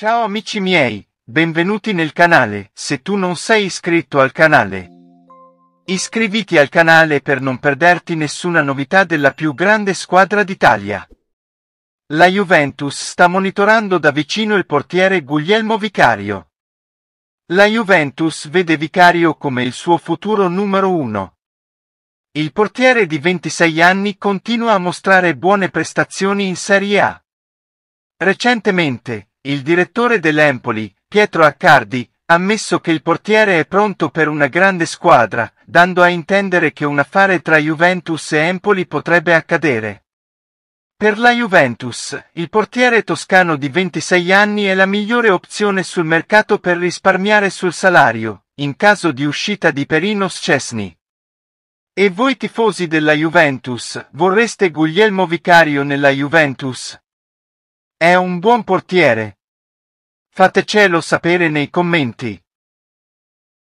Ciao amici miei, benvenuti nel canale. Se tu non sei iscritto al canale, iscriviti al canale per non perderti nessuna novità della più grande squadra d'Italia. La Juventus sta monitorando da vicino il portiere Guglielmo Vicario. La Juventus vede Vicario come il suo futuro numero uno. Il portiere di 26 anni continua a mostrare buone prestazioni in Serie A. Recentemente, il direttore dell'Empoli, Pietro Accardi, ha ammesso che il portiere è pronto per una grande squadra, dando a intendere che un affare tra Juventus e Empoli potrebbe accadere. Per la Juventus, il portiere toscano di 26 anni è la migliore opzione sul mercato per risparmiare sul salario, in caso di uscita di Perino Scesni. E voi tifosi della Juventus, vorreste Guglielmo Vicario nella Juventus? È un buon portiere, Fatecelo sapere nei commenti.